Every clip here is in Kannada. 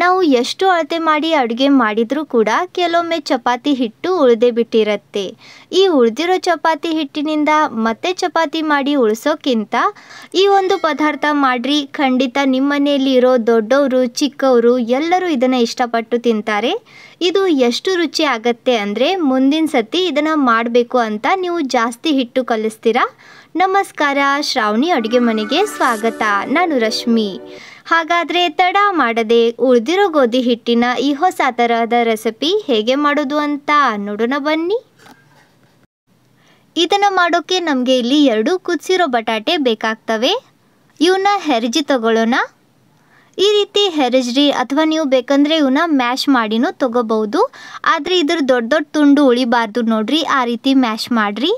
ನಾವು ಎಷ್ಟು ಅಳತೆ ಮಾಡಿ ಅಡುಗೆ ಮಾಡಿದರೂ ಕೂಡ ಕೆಲವೊಮ್ಮೆ ಚಪಾತಿ ಹಿಟ್ಟು ಉಳಿದೇ ಬಿಟ್ಟಿರತ್ತೆ ಈ ಉಳಿದಿರೋ ಚಪಾತಿ ಹಿಟ್ಟಿನಿಂದ ಮತ್ತೆ ಚಪಾತಿ ಮಾಡಿ ಉಳಿಸೋಕ್ಕಿಂತ ಈ ಒಂದು ಪದಾರ್ಥ ಮಾಡಿರಿ ಖಂಡಿತ ಮನೆಯಲ್ಲಿ ಇರೋ ದೊಡ್ಡವರು ಚಿಕ್ಕವರು ಎಲ್ಲರೂ ಇದನ್ನು ಇಷ್ಟಪಟ್ಟು ತಿಂತಾರೆ ಇದು ಎಷ್ಟು ರುಚಿ ಆಗತ್ತೆ ಅಂದರೆ ಮುಂದಿನ ಸತಿ ಇದನ್ನು ಮಾಡಬೇಕು ಅಂತ ನೀವು ಜಾಸ್ತಿ ಹಿಟ್ಟು ಕಲಿಸ್ತೀರಾ ನಮಸ್ಕಾರ ಶ್ರಾವಣಿ ಅಡುಗೆ ಮನೆಗೆ ಸ್ವಾಗತ ನಾನು ರಶ್ಮಿ ಹಾಗಾದರೆ ತಡ ಮಾಡದೆ ಉಳಿದಿರೋ ಗೋಧಿ ಹಿಟ್ಟಿನ ಈ ಹೊಸ ತರಹದ ರೆಸಿಪಿ ಹೇಗೆ ಮಾಡೋದು ಅಂತ ನೋಡೋಣ ಬನ್ನಿ ಇದನ್ನು ಮಾಡೋಕ್ಕೆ ನಮಗೆ ಇಲ್ಲಿ ಎರಡು ಕುದಿಸಿರೋ ಬಟಾಟೆ ಬೇಕಾಗ್ತವೆ ಇವನ್ನ ಹೆರಜಿ ತಗೊಳ್ಳೋಣ ಈ ರೀತಿ ಹೆರಜ್ರಿ ಅಥವಾ ನೀವು ಬೇಕಂದರೆ ಇವನ್ನ ಮ್ಯಾಶ್ ಮಾಡಿನೂ ತೊಗೋಬೋದು ಆದರೆ ಇದ್ರ ದೊಡ್ಡ ದೊಡ್ಡ ತುಂಡು ಉಳಿಬಾರ್ದು ನೋಡ್ರಿ ಆ ರೀತಿ ಮ್ಯಾಶ್ ಮಾಡಿರಿ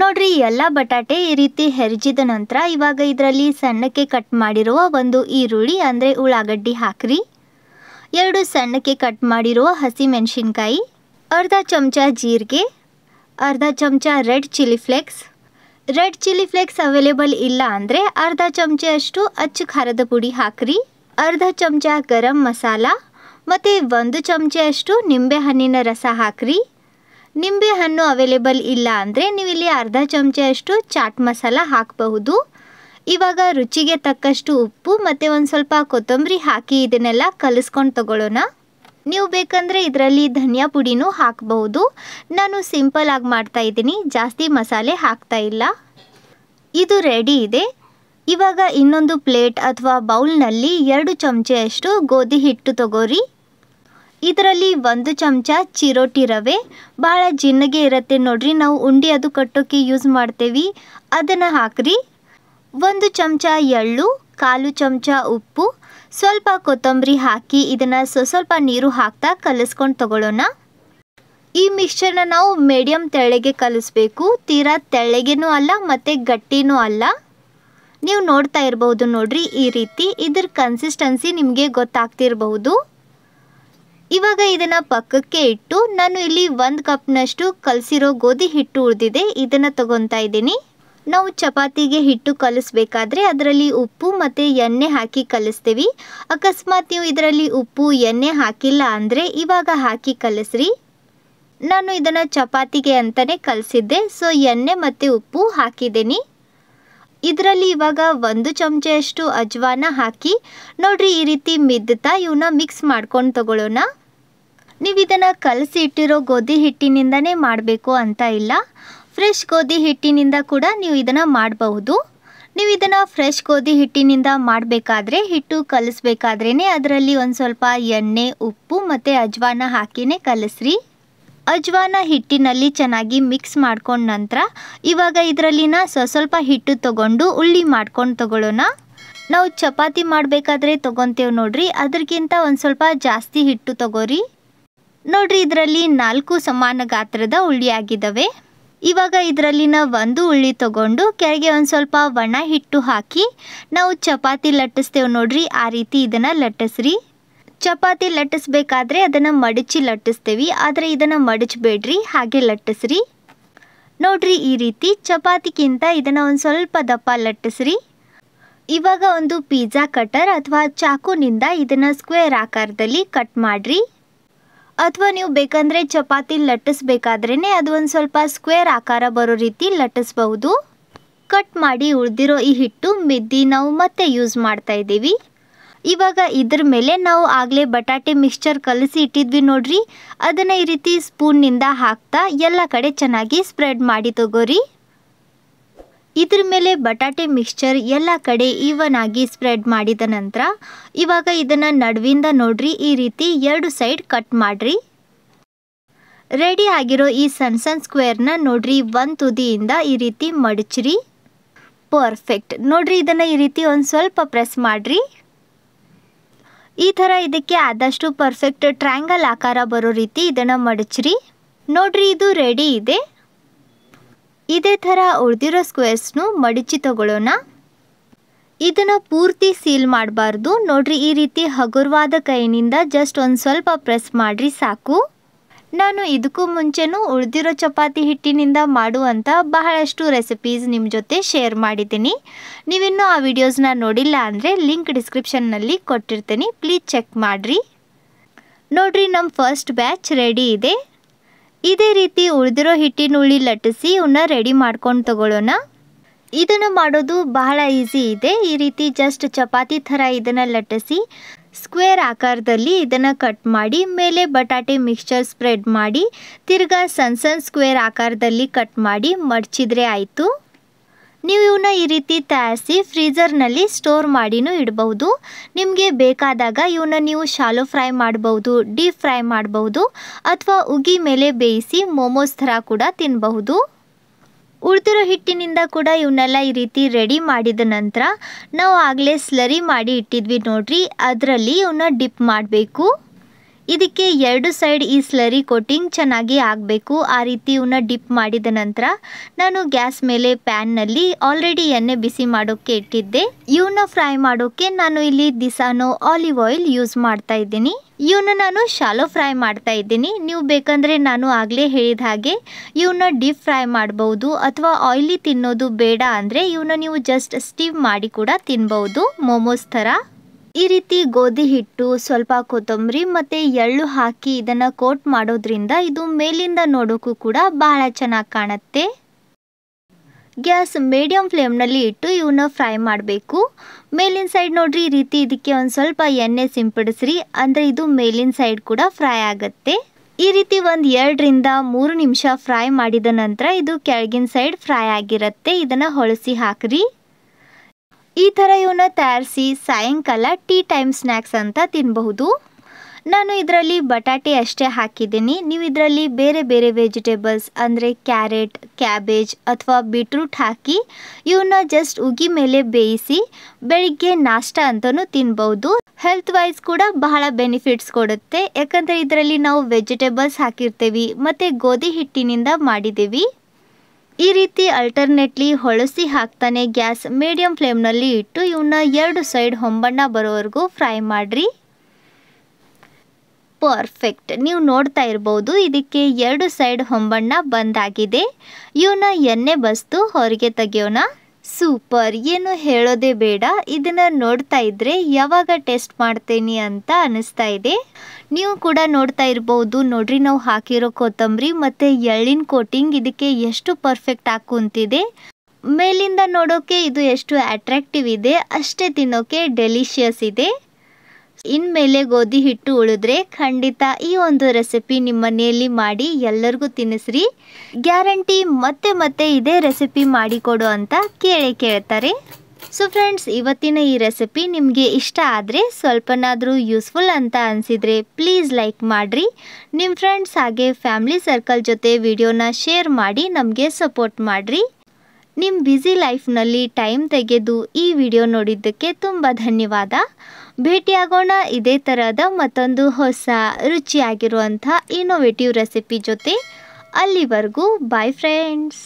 ನೋಡ್ರಿ ಎಲ್ಲ ಬಟಾಟೆ ಈ ರೀತಿ ಹೆರಿಜಿದ ನಂತರ ಇವಾಗ ಇದರಲ್ಲಿ ಸಣ್ಣಕ್ಕೆ ಕಟ್ ಮಾಡಿರುವ ಒಂದು ಈರುಳ್ಳಿ ಅಂದರೆ ಉಳ್ಳಾಗಡ್ಡಿ ಹಾಕ್ರಿ ಎರಡು ಸಣ್ಣಕ್ಕೆ ಕಟ್ ಮಾಡಿರುವ ಹಸಿ ಮೆಣಸಿನ್ಕಾಯಿ ಅರ್ಧ ಚಮಚ ಜೀರಿಗೆ ಅರ್ಧ ಚಮಚ red chilli flakes red chilli flakes available ಇಲ್ಲ ಅಂದರೆ ಅರ್ಧ ಚಮಚಷ್ಟು ಅಚ್ಚು ಖಾರದ ಪುಡಿ ಹಾಕ್ರಿ ಅರ್ಧ ಚಮಚ ಗರಂ ಮಸಾಲ ಮತ್ತು ಒಂದು ಚಮಚೆಯಷ್ಟು ಅಷ್ಟು ನಿಂಬೆಹಣ್ಣಿನ ರಸ ಹಾಕ್ರಿ ನಿಂಬೆ ಹಣ್ಣು ಅವೈಲೇಬಲ್ ಇಲ್ಲ ಅಂದರೆ ನೀವಿಲ್ಲಿ ಅರ್ಧ ಅಷ್ಟು ಚಾಟ್ ಮಸಾಲ ಹಾಕಬಹುದು ಇವಾಗ ರುಚಿಗೆ ತಕ್ಕಷ್ಟು ಉಪ್ಪು ಮತ್ತು ಒಂದು ಸ್ವಲ್ಪ ಕೊತ್ತಂಬರಿ ಹಾಕಿ ಇದನ್ನೆಲ್ಲ ಕಲಿಸ್ಕೊಂಡು ತಗೊಳ್ಳೋಣ ನೀವು ಬೇಕಂದರೆ ಇದರಲ್ಲಿ ಧನಿಯಾ ಪುಡಿನೂ ಹಾಕಬಹುದು ನಾನು ಸಿಂಪಲಾಗಿ ಆಗಿ ಮಾಡ್ತಾ ಇದ್ದೀನಿ ಜಾಸ್ತಿ ಮಸಾಲೆ ಹಾಕ್ತಾ ಇಲ್ಲ ಇದು ರೆಡಿ ಇದೆ ಇವಾಗ ಇನ್ನೊಂದು ಪ್ಲೇಟ್ ಅಥವಾ ಬೌಲ್ನಲ್ಲಿ ಎರಡು ಚಮಚೆಯಷ್ಟು ಗೋಧಿ ಹಿಟ್ಟು ತಗೋರಿ ಇದರಲ್ಲಿ ಒಂದು ಚಮಚ ಚಿರೋಟಿ ರವೆ ಭಾಳ ಜಿನ್ನಗೆ ಇರುತ್ತೆ ನೋಡ್ರಿ ನಾವು ಉಂಡೆ ಅದು ಕಟ್ಟೋಕ್ಕೆ ಯೂಸ್ ಮಾಡ್ತೇವೆ ಅದನ್ನು ಹಾಕ್ರಿ ಒಂದು ಚಮಚ ಎಳ್ಳು ಕಾಲು ಚಮಚ ಉಪ್ಪು ಸ್ವಲ್ಪ ಕೊತ್ತಂಬರಿ ಹಾಕಿ ಇದನ್ನು ಸ್ವಲ್ಪ ನೀರು ಹಾಕ್ತಾ ಕಲಿಸ್ಕೊಂಡು ತಗೊಳ್ಳೋಣ ಈ ಮಿಕ್ಸ್ಚರ್ನ ನಾವು ಮೀಡಿಯಮ್ ತೆಳ್ಳಗೆ ಕಲಿಸ್ಬೇಕು ತೀರಾ ತೆಳ್ಳಗೆನೂ ಅಲ್ಲ ಮತ್ತು ಗಟ್ಟಿನೂ ಅಲ್ಲ ನೀವು ನೋಡ್ತಾ ಇರಬಹುದು ನೋಡ್ರಿ ಈ ರೀತಿ ಇದ್ರ ಕನ್ಸಿಸ್ಟೆನ್ಸಿ ನಿಮಗೆ ಗೊತ್ತಾಗ್ತಿರಬಹುದು ಇವಾಗ ಇದನ್ನು ಪಕ್ಕಕ್ಕೆ ಇಟ್ಟು ನಾನು ಇಲ್ಲಿ ಒಂದು ಕಪ್ನಷ್ಟು ಕಲಸಿರೋ ಗೋಧಿ ಹಿಟ್ಟು ಉಳಿದಿದೆ ಇದನ್ನು ತಗೊತಾ ಇದ್ದೀನಿ ನಾವು ಚಪಾತಿಗೆ ಹಿಟ್ಟು ಕಲಿಸ್ಬೇಕಾದ್ರೆ ಅದರಲ್ಲಿ ಉಪ್ಪು ಮತ್ತು ಎಣ್ಣೆ ಹಾಕಿ ಕಲಿಸ್ತೀವಿ ಅಕಸ್ಮಾತ್ ನೀವು ಇದರಲ್ಲಿ ಉಪ್ಪು ಎಣ್ಣೆ ಹಾಕಿಲ್ಲ ಅಂದರೆ ಇವಾಗ ಹಾಕಿ ಕಲಿಸ್ರಿ ನಾನು ಇದನ್ನು ಚಪಾತಿಗೆ ಅಂತಲೇ ಕಲಿಸಿದ್ದೆ ಸೊ ಎಣ್ಣೆ ಮತ್ತು ಉಪ್ಪು ಹಾಕಿದ್ದೀನಿ ಇದರಲ್ಲಿ ಇವಾಗ ಒಂದು ಚಮಚೆಯಷ್ಟು ಅಜ್ವಾನ ಹಾಕಿ ನೋಡಿರಿ ಈ ರೀತಿ ಮಿದ್ದುತ್ತಾ ಇವನ್ನ ಮಿಕ್ಸ್ ಮಾಡ್ಕೊಂಡು ತಗೊಳ್ಳೋಣ ನೀವು ಇದನ್ನು ಕಲಸಿ ಇಟ್ಟಿರೋ ಗೋಧಿ ಹಿಟ್ಟಿನಿಂದನೇ ಮಾಡಬೇಕು ಅಂತ ಇಲ್ಲ ಫ್ರೆಶ್ ಗೋಧಿ ಹಿಟ್ಟಿನಿಂದ ಕೂಡ ನೀವು ಇದನ್ನು ಮಾಡಬಹುದು ನೀವು ಇದನ್ನು ಫ್ರೆಶ್ ಗೋಧಿ ಹಿಟ್ಟಿನಿಂದ ಮಾಡಬೇಕಾದ್ರೆ ಹಿಟ್ಟು ಕಲಿಸ್ಬೇಕಾದ್ರೇ ಅದರಲ್ಲಿ ಒಂದು ಸ್ವಲ್ಪ ಎಣ್ಣೆ ಉಪ್ಪು ಮತ್ತು ಅಜ್ವಾನ ಹಾಕಿನೇ ಕಲಿಸ್ರಿ ಅಜ್ವಾನ ಹಿಟ್ಟಿನಲ್ಲಿ ಚೆನ್ನಾಗಿ ಮಿಕ್ಸ್ ಮಾಡ್ಕೊಂಡ ನಂತರ ಇವಾಗ ಇದರಲ್ಲಿನ ಸ್ವಲ್ಪ ಹಿಟ್ಟು ತೊಗೊಂಡು ಉಳ್ಳಿ ಮಾಡ್ಕೊಂಡು ತೊಗೊಳ್ಳೋಣ ನಾವು ಚಪಾತಿ ಮಾಡಬೇಕಾದ್ರೆ ತೊಗೊತೇವೆ ನೋಡ್ರಿ ಅದಕ್ಕಿಂತ ಒಂದು ಸ್ವಲ್ಪ ಜಾಸ್ತಿ ಹಿಟ್ಟು ತಗೋರಿ ನೋಡ್ರಿ ಇದರಲ್ಲಿ ನಾಲ್ಕು ಸಮಾನ ಗಾತ್ರದ ಉಳ್ಳಿ ಆಗಿದ್ದಾವೆ ಇವಾಗ ಇದರಲ್ಲಿನ ಒಂದು ಉಳ್ಳಿ ತಗೊಂಡು ಕೆಳಗೆ ಒಂದು ಸ್ವಲ್ಪ ಒಣ ಹಿಟ್ಟು ಹಾಕಿ ನಾವು ಚಪಾತಿ ಲಟ್ಟಿಸ್ತೇವೆ ನೋಡ್ರಿ ಆ ರೀತಿ ಇದನ್ನು ಲಟ್ಟಿಸ್ರಿ ಚಪಾತಿ ಲಟ್ಟಿಸ್ಬೇಕಾದ್ರೆ ಅದನ್ನು ಮಡಚಿ ಲಟ್ಟಿಸ್ತೀವಿ ಆದರೆ ಇದನ್ನು ಮಡಚಬೇಡ್ರಿ ಹಾಗೆ ಲಟ್ಟಿಸ್ರಿ ನೋಡ್ರಿ ಈ ರೀತಿ ಚಪಾತಿಗಿಂತ ಇದನ್ನು ಒಂದು ಸ್ವಲ್ಪ ದಪ್ಪ ಲಟ್ಟಿಸ್ರಿ ಇವಾಗ ಒಂದು ಪಿಜ್ಜಾ ಕಟರ್ ಅಥವಾ ಚಾಕುನಿಂದ ಇದನ್ನು ಸ್ಕ್ವೇರ್ ಆಕಾರದಲ್ಲಿ ಕಟ್ ಮಾಡಿರಿ ಅಥವಾ ನೀವು ಬೇಕಂದರೆ ಚಪಾತಿ ಲಟ್ಟಿಸ್ಬೇಕಾದ್ರೇ ಅದು ಒಂದು ಸ್ವಲ್ಪ ಸ್ಕ್ವೇರ್ ಆಕಾರ ಬರೋ ರೀತಿ ಲಟ್ಟಿಸ್ಬಹುದು ಕಟ್ ಮಾಡಿ ಉಳಿದಿರೋ ಈ ಹಿಟ್ಟು ಮಿದ್ದಿ ನಾವು ಮತ್ತೆ ಯೂಸ್ ಮಾಡ್ತಾ ಇದ್ದೀವಿ ಇವಾಗ ಇದ್ರ ಮೇಲೆ ನಾವು ಆಗಲೇ ಬಟಾಟೆ ಮಿಕ್ಸ್ಚರ್ ಕಲಸಿ ಇಟ್ಟಿದ್ವಿ ನೋಡ್ರಿ ಅದನ್ನು ಈ ರೀತಿ ಸ್ಪೂನ್ನಿಂದ ಹಾಕ್ತಾ ಎಲ್ಲ ಕಡೆ ಚೆನ್ನಾಗಿ ಸ್ಪ್ರೆಡ್ ಮಾಡಿ ತಗೋರಿ ಇದ್ರ ಮೇಲೆ ಬಟಾಟೆ ಮಿಕ್ಸ್ಚರ್ ಎಲ್ಲ ಕಡೆ ಈವನ್ ಆಗಿ ಸ್ಪ್ರೆಡ್ ಮಾಡಿದ ನಂತರ ಇವಾಗ ಇದನ್ನು ನಡುವಿಂದ ನೋಡ್ರಿ ಈ ರೀತಿ ಎರಡು ಸೈಡ್ ಕಟ್ ಮಾಡಿರಿ ರೆಡಿ ಆಗಿರೋ ಈ ಸಣ್ಣ ಸಣ್ಣ ಸ್ಕ್ವೇರ್ನ ನೋಡ್ರಿ ಒಂದು ತುದಿಯಿಂದ ಈ ರೀತಿ ಮಡಚ್ರಿ ಪರ್ಫೆಕ್ಟ್ ನೋಡ್ರಿ ಇದನ್ನು ಈ ರೀತಿ ಒಂದು ಸ್ವಲ್ಪ ಪ್ರೆಸ್ ಮಾಡಿರಿ ಈ ಥರ ಇದಕ್ಕೆ ಆದಷ್ಟು ಪರ್ಫೆಕ್ಟ್ ಟ್ರ್ಯಾಂಗಲ್ ಆಕಾರ ಬರೋ ರೀತಿ ಇದನ್ನು ಮಡಚ್ರಿ ನೋಡ್ರಿ ಇದು ರೆಡಿ ಇದೆ ಇದೇ ಥರ ಉಳಿದಿರೋ ಸ್ಕ್ವೇರ್ಸ್ನು ಮಡಚಿ ತಗೊಳ್ಳೋಣ ಇದನ್ನು ಪೂರ್ತಿ ಸೀಲ್ ಮಾಡಬಾರ್ದು ನೋಡ್ರಿ ಈ ರೀತಿ ಹಗುರವಾದ ಕೈನಿಂದ ಜಸ್ಟ್ ಒಂದು ಸ್ವಲ್ಪ ಪ್ರೆಸ್ ಮಾಡಿರಿ ಸಾಕು ನಾನು ಇದಕ್ಕೂ ಮುಂಚೆನೂ ಉಳಿದಿರೋ ಚಪಾತಿ ಹಿಟ್ಟಿನಿಂದ ಮಾಡುವಂಥ ಬಹಳಷ್ಟು ರೆಸಿಪೀಸ್ ನಿಮ್ಮ ಜೊತೆ ಶೇರ್ ಮಾಡಿದ್ದೀನಿ ನೀವಿನ್ನೂ ಆ ವಿಡಿಯೋಸ್ನ ನೋಡಿಲ್ಲ ಅಂದರೆ ಲಿಂಕ್ ಡಿಸ್ಕ್ರಿಪ್ಷನ್ನಲ್ಲಿ ಕೊಟ್ಟಿರ್ತೀನಿ ಪ್ಲೀಸ್ ಚೆಕ್ ಮಾಡಿರಿ ನೋಡಿರಿ ನಮ್ಮ ಫಸ್ಟ್ ಬ್ಯಾಚ್ ರೆಡಿ ಇದೆ ಇದೇ ರೀತಿ ಉಳಿದಿರೋ ಹಿಟ್ಟಿನ ಉಳಿ ಲಟ್ಟಿಸಿ ಇವನ್ನ ರೆಡಿ ಮಾಡ್ಕೊಂಡು ತಗೊಳ್ಳೋಣ ಇದನ್ನು ಮಾಡೋದು ಬಹಳ ಈಸಿ ಇದೆ ಈ ರೀತಿ ಜಸ್ಟ್ ಚಪಾತಿ ಥರ ಇದನ್ನು ಲಟ್ಟಿಸಿ ಸ್ಕ್ವೇರ್ ಆಕಾರದಲ್ಲಿ ಇದನ್ನು ಕಟ್ ಮಾಡಿ ಮೇಲೆ ಬಟಾಟೆ ಮಿಕ್ಸ್ಚರ್ ಸ್ಪ್ರೆಡ್ ಮಾಡಿ ತಿರ್ಗಾ ಸಣ್ಣ ಸಣ್ಣ ಸ್ಕ್ವೇರ್ ಆಕಾರದಲ್ಲಿ ಕಟ್ ಮಾಡಿ ಮಡಚಿದ್ರೆ ಆಯಿತು ನೀವು ಇವನ್ನ ಈ ರೀತಿ ತಯಾರಿಸಿ ಫ್ರೀಜರ್ನಲ್ಲಿ ಸ್ಟೋರ್ ಮಾಡಿನೂ ಇಡಬಹುದು ನಿಮಗೆ ಬೇಕಾದಾಗ ಇವನ್ನ ನೀವು ಶಾಲೋ ಫ್ರೈ ಮಾಡಬಹುದು ಡೀಪ್ ಫ್ರೈ ಮಾಡಬಹುದು ಅಥವಾ ಉಗಿ ಮೇಲೆ ಬೇಯಿಸಿ ಮೋಮೋಸ್ ಥರ ಕೂಡ ತಿನ್ನಬಹುದು ಉಳಿದಿರೋ ಹಿಟ್ಟಿನಿಂದ ಕೂಡ ಇವನ್ನೆಲ್ಲ ಈ ರೀತಿ ರೆಡಿ ಮಾಡಿದ ನಂತರ ನಾವು ಆಗಲೇ ಸ್ಲರಿ ಮಾಡಿ ಇಟ್ಟಿದ್ವಿ ನೋಡ್ರಿ ಅದರಲ್ಲಿ ಇವನ್ನ ಡಿಪ್ ಮಾಡಬೇಕು ಇದಕ್ಕೆ ಎರಡು ಸೈಡ್ ಈ ಸ್ಲರಿ ಕೋಟಿಂಗ್ ಚೆನ್ನಾಗಿ ಆಗಬೇಕು ಆ ರೀತಿ ಇವನ್ನ ಡಿಪ್ ಮಾಡಿದ ನಂತರ ನಾನು ಗ್ಯಾಸ್ ಮೇಲೆ ಪ್ಯಾನ್ನಲ್ಲಿ ಆಲ್ರೆಡಿ ಎಣ್ಣೆ ಬಿಸಿ ಮಾಡೋಕ್ಕೆ ಇಟ್ಟಿದ್ದೆ ಇವನ್ನ ಫ್ರೈ ಮಾಡೋಕ್ಕೆ ನಾನು ಇಲ್ಲಿ ದಿಸಾನೋ ಆಲಿವ್ ಆಯಿಲ್ ಯೂಸ್ ಮಾಡ್ತಾ ಇದ್ದೀನಿ ಇವನ್ನ ನಾನು ಶಾಲೋ ಫ್ರೈ ಮಾಡ್ತಾ ಇದ್ದೀನಿ ನೀವು ಬೇಕಂದರೆ ನಾನು ಆಗಲೇ ಹೇಳಿದ ಹಾಗೆ ಇವನ್ನ ಡೀಪ್ ಫ್ರೈ ಮಾಡಬಹುದು ಅಥವಾ ಆಯಿಲಿ ತಿನ್ನೋದು ಬೇಡ ಅಂದರೆ ಇವನ್ನ ನೀವು ಜಸ್ಟ್ ಸ್ಟೀವ್ ಮಾಡಿ ಕೂಡ ತಿನ್ಬೋದು ಮೋಮೋಸ್ ಥರ ಈ ರೀತಿ ಗೋಧಿ ಹಿಟ್ಟು ಸ್ವಲ್ಪ ಕೊತ್ತಂಬರಿ ಮತ್ತು ಎಳ್ಳು ಹಾಕಿ ಇದನ್ನು ಕೋಟ್ ಮಾಡೋದ್ರಿಂದ ಇದು ಮೇಲಿಂದ ನೋಡೋಕ್ಕೂ ಕೂಡ ಬಹಳ ಚೆನ್ನಾಗಿ ಕಾಣುತ್ತೆ ಗ್ಯಾಸ್ ಮೀಡಿಯಮ್ ಫ್ಲೇಮ್ನಲ್ಲಿ ಇಟ್ಟು ಇವನ್ನ ಫ್ರೈ ಮಾಡಬೇಕು ಮೇಲಿನ ಸೈಡ್ ನೋಡ್ರಿ ಈ ರೀತಿ ಇದಕ್ಕೆ ಒಂದು ಸ್ವಲ್ಪ ಎಣ್ಣೆ ಸಿಂಪಡಿಸ್ರಿ ಅಂದರೆ ಇದು ಮೇಲಿನ ಸೈಡ್ ಕೂಡ ಫ್ರೈ ಆಗುತ್ತೆ ಈ ರೀತಿ ಒಂದು ಎರಡರಿಂದ ಮೂರು ನಿಮಿಷ ಫ್ರೈ ಮಾಡಿದ ನಂತರ ಇದು ಕೆಳಗಿನ ಸೈಡ್ ಫ್ರೈ ಆಗಿರುತ್ತೆ ಇದನ್ನು ಹೊಳಸಿ ಹಾಕ್ರಿ ಈ ಥರ ಇವನ್ನ ತಯಾರಿಸಿ ಸಾಯಂಕಾಲ ಟೀ ಟೈಮ್ ಸ್ನ್ಯಾಕ್ಸ್ ಅಂತ ತಿನ್ನಬಹುದು ನಾನು ಇದರಲ್ಲಿ ಬಟಾಟೆ ಅಷ್ಟೇ ಹಾಕಿದ್ದೀನಿ ನೀವು ಇದರಲ್ಲಿ ಬೇರೆ ಬೇರೆ ವೆಜಿಟೇಬಲ್ಸ್ ಅಂದರೆ ಕ್ಯಾರೆಟ್ ಕ್ಯಾಬೇಜ್ ಅಥವಾ ಬೀಟ್ರೂಟ್ ಹಾಕಿ ಇವನ್ನ ಜಸ್ಟ್ ಉಗಿ ಮೇಲೆ ಬೇಯಿಸಿ ಬೆಳಿಗ್ಗೆ ನಾಷ್ಟ ಅಂತಲೂ ತಿನ್ಬೋದು ಹೆಲ್ತ್ ವೈಸ್ ಕೂಡ ಬಹಳ ಬೆನಿಫಿಟ್ಸ್ ಕೊಡುತ್ತೆ ಯಾಕಂದರೆ ಇದರಲ್ಲಿ ನಾವು ವೆಜಿಟೇಬಲ್ಸ್ ಹಾಕಿರ್ತೀವಿ ಮತ್ತು ಗೋಧಿ ಹಿಟ್ಟಿನಿಂದ ಮಾಡಿದ್ದೀವಿ ಈ ರೀತಿ ಅಲ್ಟರ್ನೇಟ್ಲಿ ಹೊಳಸಿ ಹಾಕ್ತಾನೆ ಗ್ಯಾಸ್ ಮೀಡಿಯಂ ಫ್ಲೇಮ್ನಲ್ಲಿ ಇಟ್ಟು ಇವನ್ನ ಎರಡು ಸೈಡ್ ಹೊಂಬಣ್ಣ ಬರೋವರೆಗೂ ಫ್ರೈ ಮಾಡಿರಿ ಪರ್ಫೆಕ್ಟ್ ನೀವು ನೋಡ್ತಾ ಇರ್ಬೋದು ಇದಕ್ಕೆ ಎರಡು ಸೈಡ್ ಹೊಂಬಣ್ಣ ಬಂದಾಗಿದೆ ಇವನ್ನ ಎಣ್ಣೆ ಬಸ್ತು ಹೊರಗೆ ತೆಗೆಯೋಣ ಸೂಪರ್ ಏನು ಹೇಳೋದೇ ಬೇಡ ಇದನ್ನು ನೋಡ್ತಾ ಇದ್ರೆ ಯಾವಾಗ ಟೆಸ್ಟ್ ಮಾಡ್ತೀನಿ ಅಂತ ಅನಿಸ್ತಾ ಇದೆ ನೀವು ಕೂಡ ನೋಡ್ತಾ ಇರ್ಬೋದು ನೋಡ್ರಿ ನಾವು ಹಾಕಿರೋ ಕೊತ್ತಂಬರಿ ಮತ್ತು ಎಳ್ಳಿನ ಕೋಟಿಂಗ್ ಇದಕ್ಕೆ ಎಷ್ಟು ಪರ್ಫೆಕ್ಟ್ ಹಾಕುವಂತಿದೆ ಮೇಲಿಂದ ನೋಡೋಕೆ ಇದು ಎಷ್ಟು ಅಟ್ರಾಕ್ಟಿವ್ ಇದೆ ಅಷ್ಟೇ ತಿನ್ನೋಕೆ ಡೆಲಿಷಿಯಸ್ ಇದೆ ಇನ್ಮೇಲೆ ಗೋಧಿ ಹಿಟ್ಟು ಉಳಿದ್ರೆ ಖಂಡಿತ ಈ ಒಂದು ರೆಸಿಪಿ ನಿಮ್ಮ ಮನೆಯಲ್ಲಿ ಮಾಡಿ ಎಲ್ಲರಿಗೂ ತಿನ್ನಿಸ್ರಿ ಗ್ಯಾರಂಟಿ ಮತ್ತೆ ಮತ್ತೆ ಇದೇ ರೆಸಿಪಿ ಮಾಡಿಕೊಡು ಅಂತ ಕೇಳಿ ಕೇಳ್ತಾರೆ ಸೊ ಫ್ರೆಂಡ್ಸ್ ಇವತ್ತಿನ ಈ ರೆಸಿಪಿ ನಿಮಗೆ ಇಷ್ಟ ಆದರೆ ಸ್ವಲ್ಪನಾದರೂ ಯೂಸ್ಫುಲ್ ಅಂತ ಅನಿಸಿದರೆ ಪ್ಲೀಸ್ ಲೈಕ್ ಮಾಡಿರಿ ನಿಮ್ಮ ಫ್ರೆಂಡ್ಸ್ ಹಾಗೆ ಫ್ಯಾಮಿಲಿ ಸರ್ಕಲ್ ಜೊತೆ ವಿಡಿಯೋನ ಶೇರ್ ಮಾಡಿ ನಮಗೆ ಸಪೋರ್ಟ್ ಮಾಡಿರಿ ನಿಮ್ಮ ಬ್ಯುಸಿ ಲೈಫ್ನಲ್ಲಿ ಟೈಮ್ ತೆಗೆದು ಈ ವಿಡಿಯೋ ನೋಡಿದ್ದಕ್ಕೆ ತುಂಬ ಧನ್ಯವಾದ ಭೇಟಿಯಾಗೋಣ ಇದೇ ಥರದ ಮತ್ತೊಂದು ಹೊಸ ರುಚಿಯಾಗಿರುವಂಥ ಇನ್ನೋವೇಟಿವ್ ರೆಸಿಪಿ ಜೊತೆ ಅಲ್ಲಿವರೆಗೂ ಬಾಯ್ ಫ್ರೆಂಡ್ಸ್